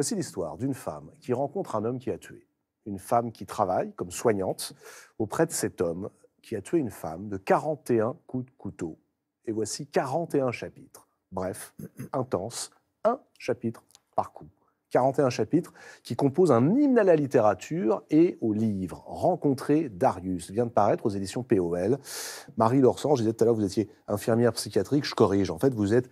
Voici l'histoire d'une femme qui rencontre un homme qui a tué. Une femme qui travaille comme soignante auprès de cet homme qui a tué une femme de 41 coups de couteau. Et voici 41 chapitres. Bref, intense, un chapitre par coup. 41 chapitres qui composent un hymne à la littérature et au livre. Rencontrer Darius vient de paraître aux éditions POL. Marie Lorsan, je disais tout à l'heure, vous étiez infirmière psychiatrique, je corrige, en fait, vous êtes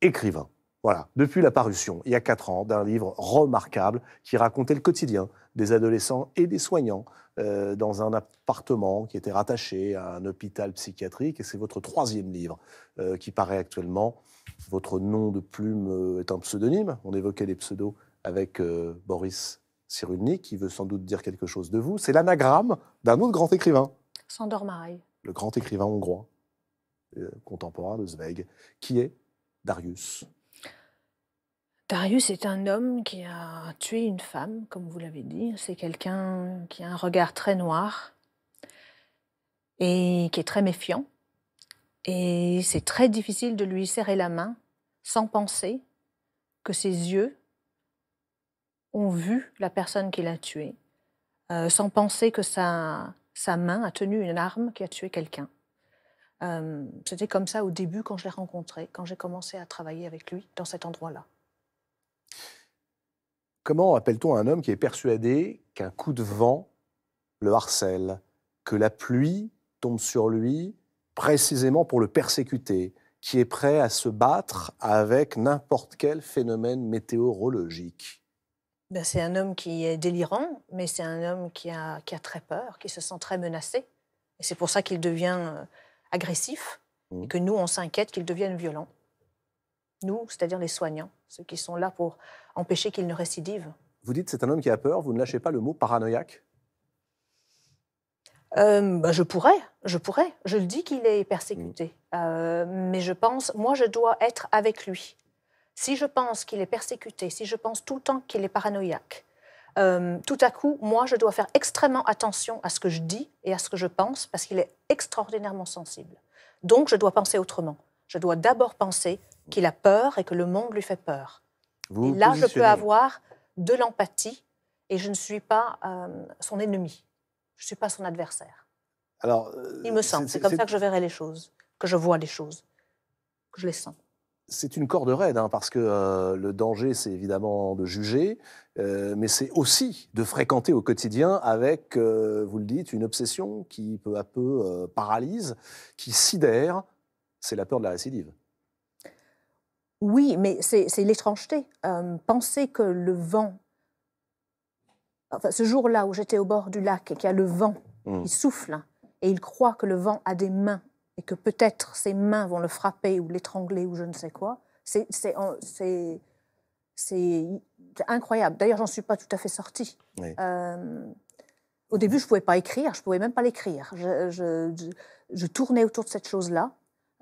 écrivain. Voilà, depuis la parution, il y a quatre ans, d'un livre remarquable qui racontait le quotidien des adolescents et des soignants euh, dans un appartement qui était rattaché à un hôpital psychiatrique. Et c'est votre troisième livre euh, qui paraît actuellement. Votre nom de plume euh, est un pseudonyme. On évoquait les pseudos avec Boris Cyrulnik, qui veut sans doute dire quelque chose de vous. C'est l'anagramme d'un autre grand écrivain. Sandor Marais. Le grand écrivain hongrois, contemporain de Zweig, qui est Darius. Darius est un homme qui a tué une femme, comme vous l'avez dit. C'est quelqu'un qui a un regard très noir et qui est très méfiant. Et c'est très difficile de lui serrer la main sans penser que ses yeux ont vu la personne qu'il a tuée, euh, sans penser que sa, sa main a tenu une arme qui a tué quelqu'un. Euh, c'était comme ça au début quand je l'ai rencontré, quand j'ai commencé à travailler avec lui dans cet endroit-là. Comment appelle-t-on un homme qui est persuadé qu'un coup de vent le harcèle, que la pluie tombe sur lui précisément pour le persécuter, qui est prêt à se battre avec n'importe quel phénomène météorologique ben, C'est un homme qui est délirant, mais c'est un homme qui a, qui a, très peur, qui se sent très menacé. Et c'est pour ça qu'il devient euh, agressif et mmh. que nous, on s'inquiète qu'il devienne violent nous, c'est-à-dire les soignants, ceux qui sont là pour empêcher qu'ils ne récidivent. Vous dites c'est un homme qui a peur, vous ne lâchez pas le mot paranoïaque ben je pourrais, je pourrais. Je le dis qu'il est persécuté. Hmm. Euh, mais je pense, moi, je dois être avec lui. Si je pense qu'il est persécuté, si je pense tout le temps qu'il est paranoïaque, euh, tout à coup, moi, je dois faire extrêmement attention à ce que je dis et à ce que je pense parce qu'il est extraordinairement sensible. Donc, je dois penser autrement. Je dois d'abord penser qu'il a peur et que le monde lui fait peur. et là, je peux avoir de l'empathie et je ne suis pas euh, son ennemi. Je ne suis pas son adversaire. Alors, euh, Il me semble. C'est comme ça que je verrai les choses, que je vois les choses, que je les sens. C'est une corde raide, hein, parce que euh, le danger, c'est évidemment de juger, mais c'est aussi de fréquenter au quotidien avec, vous le dites, une obsession qui peu à peu paralyse, qui sidère, c'est la peur de la récidive. Oui, mais c'est l'étrangeté. Euh, penser que le vent, enfin, ce jour-là où j'étais au bord du lac et qu'il y a le vent mmh. il souffle, hein, et il croit que le vent a des mains et que peut-être ses mains vont le frapper ou l'étrangler ou je ne sais quoi, c'est incroyable. D'ailleurs, j'en suis pas tout à fait sortie. Euh, au début, je ne pouvais pas écrire, je ne pouvais même pas l'écrire. Je, tournais autour de cette chose-là.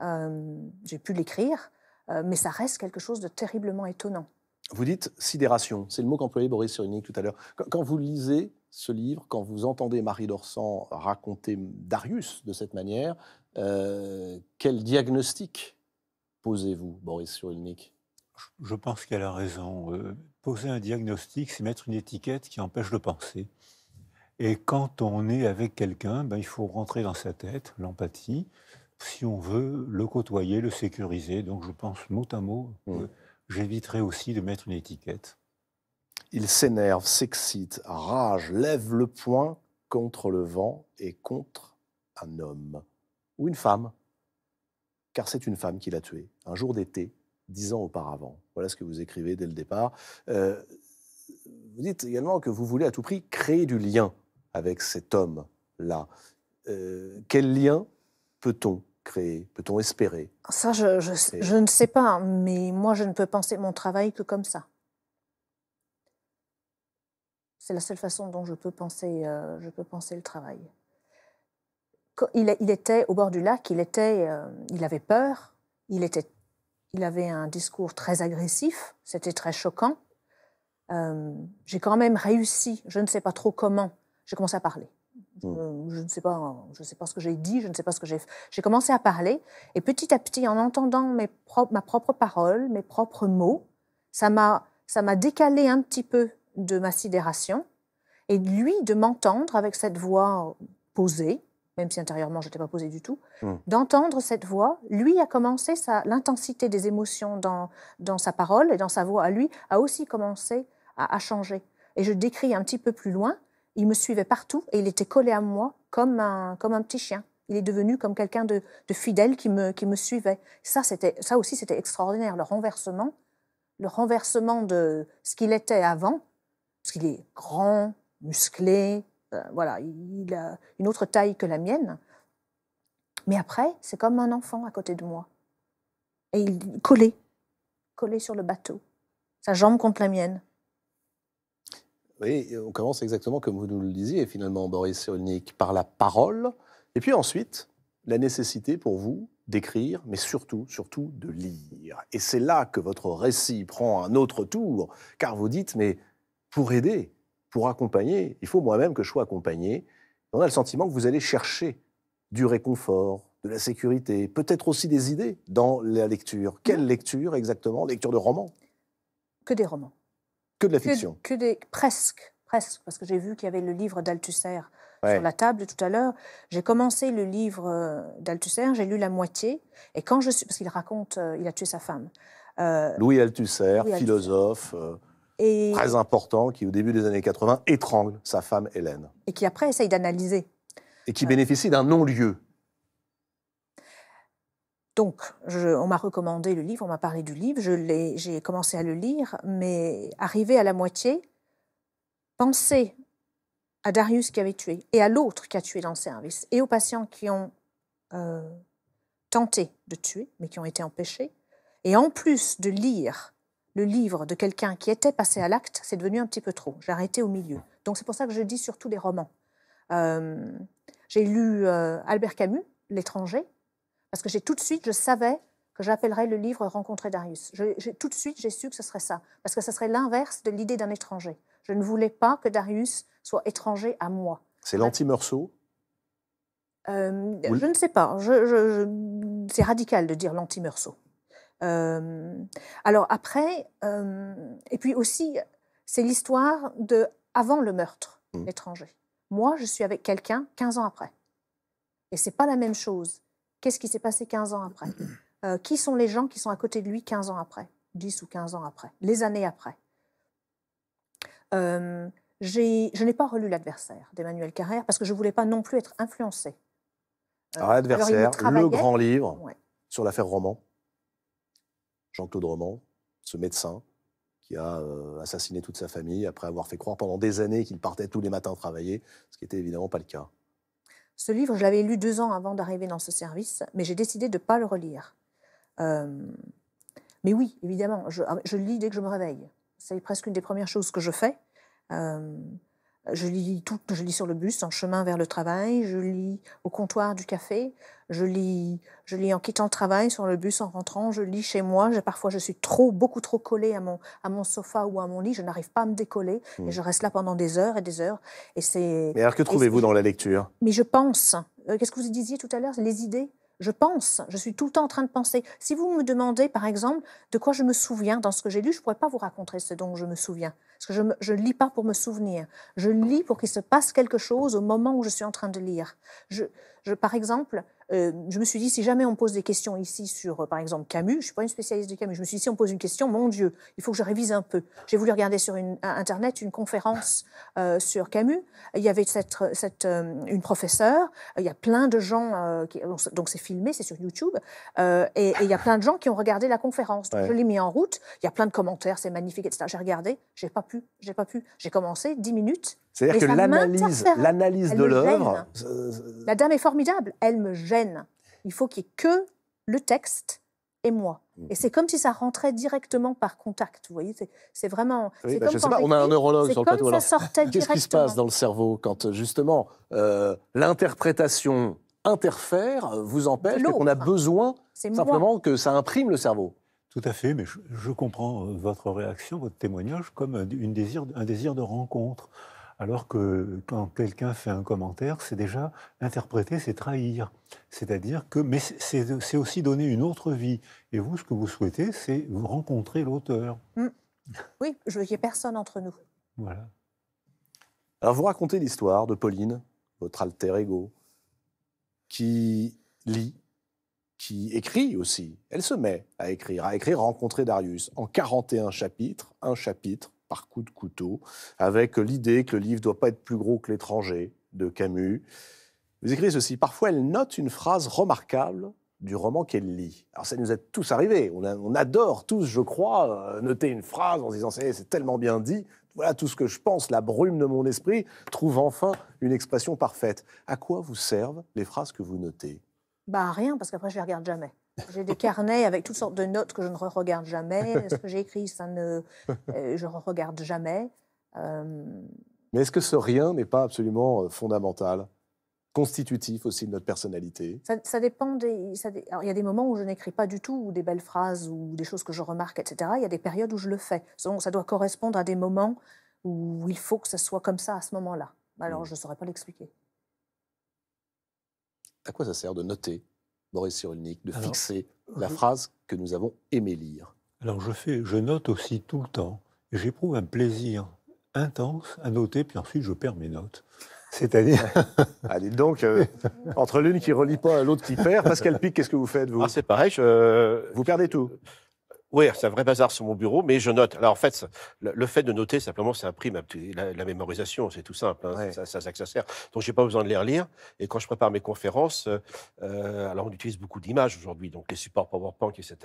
Euh, j'ai pu l'écrire, euh, mais ça reste quelque chose de terriblement étonnant. Vous dites sidération, c'est le mot qu'employait Boris Cyrulnik tout à l'heure. Quand vous lisez ce livre, quand vous entendez Marie Dorsan raconter Darius de cette manière, euh, quel diagnostic posez-vous, Boris Cyrulnik Je pense qu'elle a raison. Euh, poser un diagnostic, c'est mettre une étiquette qui empêche de penser. Et quand on est avec quelqu'un, ben, il faut rentrer dans sa tête, l'empathie, si on veut, le côtoyer, le sécuriser. Donc je pense mot à mot mmh. j'éviterai aussi de mettre une étiquette. Il s'énerve, s'excite, rage, lève le poing contre le vent et contre un homme ou une femme, car c'est une femme qui l'a tué, un jour d'été, dix ans auparavant. Voilà ce que vous écrivez dès le départ. Euh, vous dites également que vous voulez à tout prix créer du lien avec cet homme-là. Euh, quel lien peut-on créer Peut-on espérer Ça, je, je, ne sais pas, mais moi, je ne peux penser mon travail que comme ça. C'est la seule façon dont je peux penser, euh, je peux penser le travail. il, il, était au bord du lac, il, était, euh, il avait peur, il, était, il avait un discours très agressif, c'était très choquant. Euh, j'ai quand même réussi, je ne sais pas trop comment, j'ai commencé à parler. Mm. Je, ne sais pas, hein. je sais pas ce que j'ai dit, je ne sais pas ce que j'ai fait. J'ai commencé à parler et petit à petit, en entendant mes propres, ma propre parole, mes propres mots, ça m'a, ça m'a décalé un petit peu de ma sidération et lui de m'entendre avec cette voix posée, même si intérieurement je n'étais pas posée du tout, mm. d'entendre cette voix, lui a commencé l'intensité des émotions dans, dans sa parole et dans sa voix à lui a aussi commencé à changer. Et je décris un petit peu plus loin il me suivait partout et il était collé à moi comme un, comme un petit chien. Il est devenu comme quelqu'un de, fidèle qui me, qui me suivait. Ça, c'était, ça aussi, c'était extraordinaire, le renversement. Le renversement de ce qu'il était avant, parce qu'il est grand, musclé, euh, voilà, il a une autre taille que la mienne. Mais après, c'est comme un enfant à côté de moi. Et il collait, collé sur le bateau, sa jambe contre la mienne. Oui, on commence exactement comme vous nous le disiez, finalement, Boris Cyrulnik, par la parole. Et puis ensuite, la nécessité pour vous d'écrire, mais surtout, surtout de lire. Et c'est là que votre récit prend un autre tour, car vous dites, mais pour aider, pour accompagner, il faut moi-même que je sois accompagné. On a le sentiment que vous allez chercher du réconfort, de la sécurité, peut-être aussi des idées dans la lecture. Quelle lecture exactement Lecture de romans Que des romans. Que de la fiction. des, presque, presque, parce que j'ai vu qu'il y avait le livre d'Althusser sur la table tout à l'heure. J'ai commencé le livre euh, d'Althusser, j'ai lu la moitié, et quand je parce qu'il raconte, euh, il a tué sa femme. Euh, Louis Althusser, philosophe. Très important, qui au début des années 80 étrangle sa femme Hélène. Et qui après essaye d'analyser. Et qui bénéficie d'un non-lieu. Donc, on m'a recommandé le livre, on m'a parlé du livre, j'ai commencé à le lire, mais arrivé à la moitié, penser à Darius qui avait tué et à l'autre qui a tué dans le service et aux patients qui ont euh, tenté de tuer mais qui ont été empêchés. Et en plus de lire le livre de quelqu'un qui était passé à l'acte, c'est devenu un petit peu trop. J'ai arrêté au milieu. Donc c'est pour ça que je dis surtout des romans. Euh, j'ai lu euh, Albert Camus, L'étranger, parce que j'ai tout de suite, je savais que j'appellerais le livre Rencontrer Darius. tout de suite, j'ai su que ce serait ça, parce que ce serait l'inverse de l'idée d'un étranger. Je ne voulais pas que Darius soit étranger à moi. C'est l'anti-Meursault euh, Je ne sais pas. c'est radical de dire l'anti-Meursault. Euh, alors après, euh, et puis aussi, c'est l'histoire de avant le meurtre, l'étranger. Mmh. Moi, je suis avec quelqu'un 15 ans après. Et c'est pas la même chose. Qu'est-ce qui s'est passé 15 ans après euh, Qui sont les gens qui sont à côté de lui 15 ans après 10 ou 15 ans après Les années après euh, Je n'ai pas relu L'adversaire d'Emmanuel Carrère parce que je ne voulais pas non plus être influencé. Euh, alors, L'adversaire, le grand livre sur l'affaire Roman. Jean-Claude Roman, ce médecin qui a euh, assassiné toute sa famille après avoir fait croire pendant des années qu'il partait tous les matins travailler, ce qui n'était évidemment pas le cas. Ce livre, je l'avais lu deux ans avant d'arriver dans ce service, mais j'ai décidé de ne pas le relire. Euh, mais oui, évidemment, je, ah, je, lis dès que je me réveille. C'est presque une des premières choses que je fais. Euh, je lis tout, je lis sur le bus, en chemin vers le travail, je lis au comptoir du café, je lis, je lis en quittant le travail, sur le bus, en rentrant, je lis chez moi. parfois, je suis trop, beaucoup trop collée à mon, à mon sofa ou à mon lit, je n'arrive pas à me décoller et hmm. je reste là pendant des heures et des heures. Et c'est. Mais alors, que trouvez-vous dans la lecture Mais je pense. Euh, qu'est-ce que vous disiez tout à l'heure Les idées je pense, je suis tout le temps en train de penser. Si vous me demandez, par exemple, de quoi je me souviens dans ce que j'ai lu, je ne pourrais pas vous raconter ce dont je me souviens. Parce que je ne lis pas pour me souvenir. Je lis pour qu'il se passe quelque chose au moment où je suis en train de lire. Je, par exemple, euh, je me suis dit, si jamais on pose des questions ici sur, euh, par exemple, Camus, je ne suis pas une spécialiste de Camus, je me suis dit, si on pose une question, mon Dieu, il faut que je révise un peu. J'ai voulu regarder sur Internet une conférence euh, sur Camus. Il y avait cette, cette, une professeure, il y a plein de gens, qui, donc c'est filmé, c'est sur YouTube, et, il y a plein de gens qui ont regardé la conférence. je l'ai mis en route, il y a plein de commentaires, c'est magnifique, etc. J'ai regardé, j'ai pas pu, j'ai pas pu. J'ai commencé 10 minutes, c'est-à-dire que l'analyse, de l'œuvre. La dame est formidable, elle me gêne. Il faut qu'il n'y ait que le texte et moi. Mm. Et c'est comme si ça rentrait directement par contact. Vous voyez, c'est vraiment. Bah, sais pas, on a un neurologue sur le plateau. là. qu'est-ce qui se passe dans le cerveau quand justement euh, l'interprétation interfère, vous empêche, qu'on a besoin simplement que ça imprime le cerveau Tout à fait, mais je, je comprends euh, votre réaction, votre témoignage, comme une désir, un désir de rencontre. Alors que quand quelqu'un fait un commentaire, c'est déjà interpréter, c'est trahir. C'est-à-dire que, mais c'est aussi donner une autre vie. Et vous, ce que vous souhaitez, c'est vous rencontrer l'auteur. Mm. Oui, je n'y personne entre nous. Voilà. Alors vous racontez l'histoire de Pauline, votre alter ego, qui lit, qui écrit aussi. Elle se met à écrire, à écrire Rencontrer Darius en 41 chapitres, un chapitre par coup de couteau, avec l'idée que le livre doit pas être plus gros que l'étranger de Camus. Vous écrivez ceci, parfois elle note une phrase remarquable du roman qu'elle lit. Alors ça nous est tous arrivé, on, adore tous, je crois, euh, noter une phrase en se disant c'est tellement bien dit, voilà tout ce que je pense, la brume de mon esprit trouve enfin une expression parfaite. À quoi vous servent les phrases que vous notez Bah rien, parce qu'après je les regarde jamais. J'ai des carnets avec toutes sortes de notes que je ne regarde jamais. Ce que j'ai écrit, ça ne, euh, je regarde jamais. Euh, Mais est-ce que ce rien n'est pas absolument euh, fondamental, constitutif aussi de notre personnalité ça, dépend des. il y a des moments où je n'écris pas du tout, ou des belles phrases, ou des choses que je remarque, etc. Il y a des périodes où je le fais. ça doit correspondre à des moments où il faut que ça soit comme ça à ce moment-là. Alors, hmm. je ne saurais pas l'expliquer. À quoi ça sert de noter Maurice Cyrulnik, de fixer la euh, phrase que nous avons aimé lire. Alors je, fais, je note aussi tout le temps. J'éprouve un plaisir intense à noter, puis ensuite je perds mes notes. C'est-à-dire. Allez ah, donc, euh, entre l'une qui relie pas à l'autre qui perd, Pascal Pic, qu'est-ce que vous faites, vous ah, C'est pareil, vous perdez tout. Oui, c'est un vrai bazar sur mon bureau, mais je note. Alors en fait, le fait de noter, simplement, c'est un la, la mémorisation, c'est tout simple, hein, ça, ça s'accélère. Donc j'ai pas besoin de les relire. Et quand je prépare mes conférences, euh, alors on utilise beaucoup d'images aujourd'hui, donc les supports PowerPoint, etc.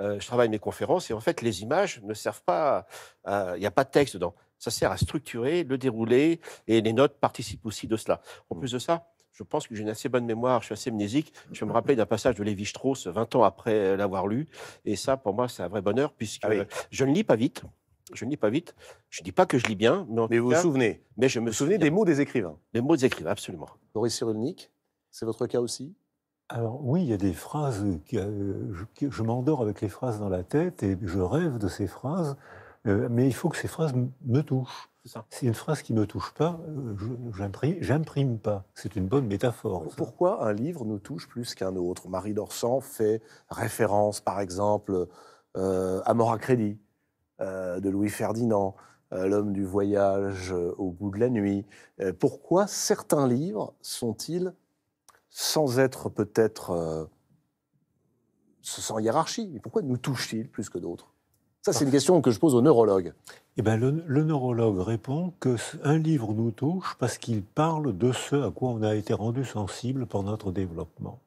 Euh, je travaille mes conférences et en fait, les images ne servent pas, il n'y a pas de texte dedans ça sert à structurer le dérouler, et les notes participent aussi de cela. En plus de ça, je pense que j'ai une assez bonne mémoire, je suis assez mnésique. Je me rappelle d'un passage de Lévi-Strauss 20 ans après l'avoir lu. Et ça, pour moi, c'est un vrai bonheur puisque ah je ne lis pas vite. Je ne lis pas vite. Je dis pas que je lis bien. Mais, vous vous souvenez Mais je me souviens des mots des écrivains Des mots des écrivains, absolument. Boris Cyrulnik, c'est votre cas aussi alors oui, il y a des phrases, euh, qui, je m'endors avec les phrases dans la tête et je rêve de ces phrases. Euh, mais il faut que ces phrases me touchent. C'est une phrase qui ne me touche pas, euh, j'imprime pas. C'est une bonne métaphore. Pourquoi un livre nous touche plus qu'un autre Marie Dorsan fait référence, par exemple, euh, à Mort à Crédit de Louis Ferdinand, L'homme du voyage au bout de la nuit. pourquoi certains livres sont-ils, sans être peut-être sans hiérarchie, mais pourquoi nous touchent-ils plus que d'autres ça, c'est une question que je pose au neurologue. Eh ben, le, neurologue répond que un livre nous touche parce qu'il parle de ce à quoi on a été rendu sensible pour notre développement.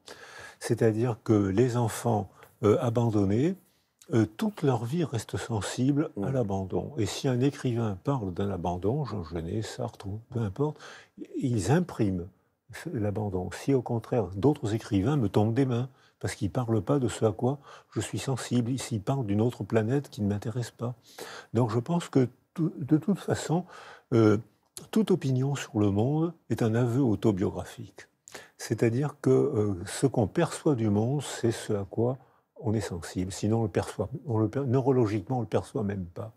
C'est-à-dire que les enfants euh, abandonnés, euh, toute leur vie reste sensible à mm. l'abandon. Et si un écrivain parle d'un abandon, Jean Genet, Sartre, peu importe, ils impriment l'abandon. Si au contraire d'autres écrivains me tombent des mains, parce qu'il ne parle pas de ce à quoi je suis sensible. Il parle d'une autre planète qui ne m'intéresse pas. Donc je pense que de toute façon, euh, toute opinion sur le monde est un aveu autobiographique. C'est-à-dire que euh, ce qu'on perçoit du monde, c'est ce à quoi on est sensible. Sinon, on le perçoit, neurologiquement, on ne le perçoit même pas.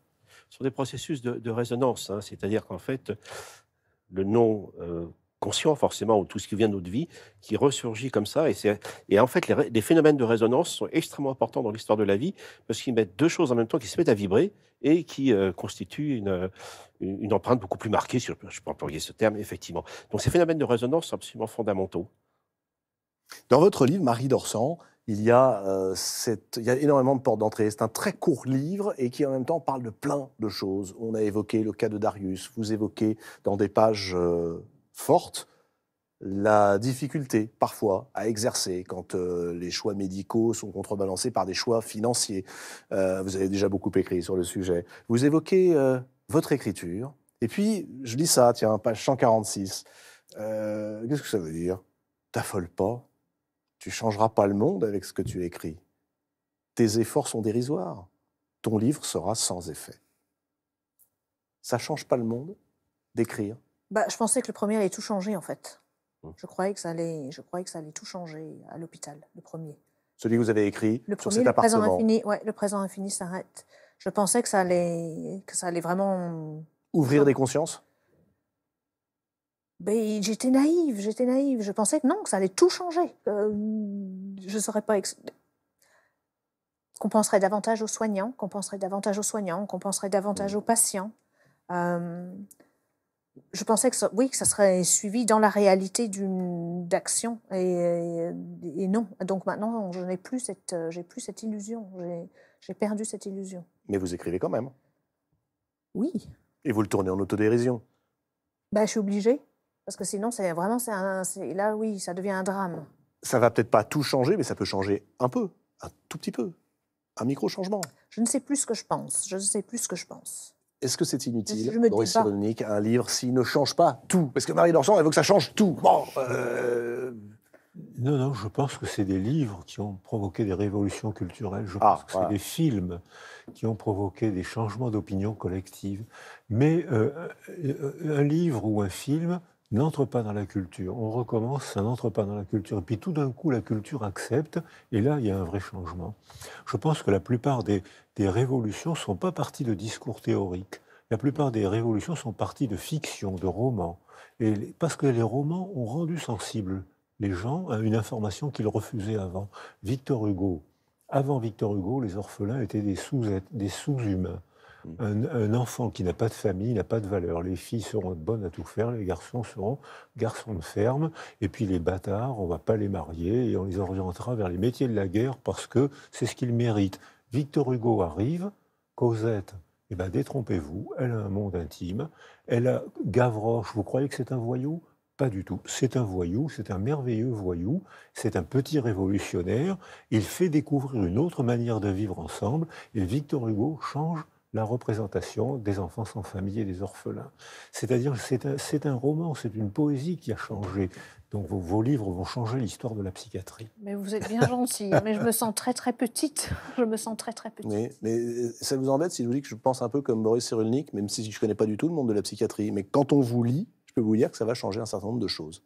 Ce sont des processus de, résonance, hein. c'est-à-dire qu'en fait, le nom. euh, conscient forcément, ou tout ce qui vient de notre vie, qui ressurgit comme ça. Et, et en fait, les, phénomènes de résonance sont extrêmement importants dans l'histoire de la vie, parce qu'ils mettent deux choses en même temps qui se mettent à vibrer et qui euh, constituent euh, une, une, empreinte beaucoup plus marquée, sur, je peux employer ce terme, effectivement. Donc ces phénomènes de résonance sont absolument fondamentaux. Dans votre livre, Marie Dorsan, il y a, euh, cette, il y a énormément de portes d'entrée. C'est un très court livre et qui en même temps parle de plein de choses. On a évoqué le cas de Darius, vous évoquez dans des pages forte la difficulté parfois à exercer quand euh, les choix médicaux sont contrebalancés par des choix financiers. Euh, vous avez déjà beaucoup écrit sur le sujet. Vous évoquez euh, votre écriture, et puis je lis ça, tiens, page 146. Qu'est-ce que ça veut dire T'affole pas, tu changeras pas le monde avec ce que tu écris. Tes efforts sont dérisoires, ton livre sera sans effet. Ça change pas le monde d'écrire bah, Je pensais que le premier allait tout changer, en fait. Mmh. Je, croyais que ça allait, je croyais que ça allait tout changer à l'hôpital, le premier. Celui que vous avez écrit le sur cet le appartement. Présent infini, ouais, le présent infini s'arrête. Je pensais que ça allait, que ça allait vraiment... Ouvrir des consciences ben, j'étais naïve, j'étais naïve. Je pensais que non, que ça allait tout changer. je ne saurais pas. Qu'on penserait davantage aux soignants, qu'on penserait davantage aux soignants, qu'on penserait davantage mmh. aux patients. Euh, je pensais que ça, oui, que ça serait suivi dans la réalité d'une d'action et, et, non. Donc maintenant, je n'ai plus cette, j'ai plus cette illusion. J'ai perdu cette illusion. Mais vous écrivez quand même. Oui. Et vous le tournez en autodérision. Ben, je suis obligée parce que sinon, c'est vraiment, c'est là, oui, ça devient un drame. Ça va peut-être pas tout changer, mais ça peut changer un peu, un tout petit peu, un micro changement. Je ne sais plus ce que je pense. Je ne sais plus ce que je pense. Est-ce que c'est inutile, Boris Cyrulnik, un livre s'il ne change pas tout Parce que Marie Dorsan, elle veut que ça change tout. Euh, non, non, je pense que c'est des livres qui ont provoqué des révolutions culturelles. Je ah, pense que c'est des films qui ont provoqué des changements d'opinion collective. Mais euh, euh, un livre ou un film n'entre pas dans la culture. On recommence, ça n'entre pas dans la culture. Et puis tout d'un coup, la culture accepte, et là, il y a un vrai changement. Je pense que la plupart des, révolutions ne sont pas parties de discours théoriques. La plupart des révolutions sont parties de fiction, de romans. Et parce que les romans ont rendu sensibles les gens à une information qu'ils refusaient avant. Victor Hugo. Avant Victor Hugo, les orphelins étaient des sous-humains. Mm. Un, enfant qui n'a pas de famille n'a pas de valeur. Les filles seront bonnes à tout faire, les garçons seront garçons de ferme, et puis les bâtards, on ne va pas les marier et on les orientera vers les métiers de la guerre parce que c'est ce qu'ils méritent. Victor Hugo arrive, Cosette, eh ben détrompez-vous, elle a un monde intime, elle a Gavroche, vous croyez que c'est un voyou pas du tout. C'est un voyou, c'est un merveilleux voyou, c'est un petit révolutionnaire. Il fait découvrir une autre manière de vivre ensemble et Victor Hugo change la représentation des enfants sans famille et des orphelins. C'est-à-dire c'est un, un roman, c'est une poésie qui a changé. Donc vos, livres vont changer l'histoire de la psychiatrie. Mais vous êtes bien gentil, mais je me sens très très petite. Je me sens très très petite. Mais, euh, ça vous embête si je vous dis que je pense un peu comme Maurice Cyrulnik, même si je ne connais pas du tout le monde de la psychiatrie. Mais quand on vous lit, je peux vous dire que ça va changer un certain nombre de choses.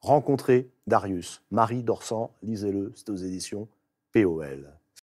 Rencontrer Darius, Marie Dorsan, lisez-le, c'est aux éditions POL.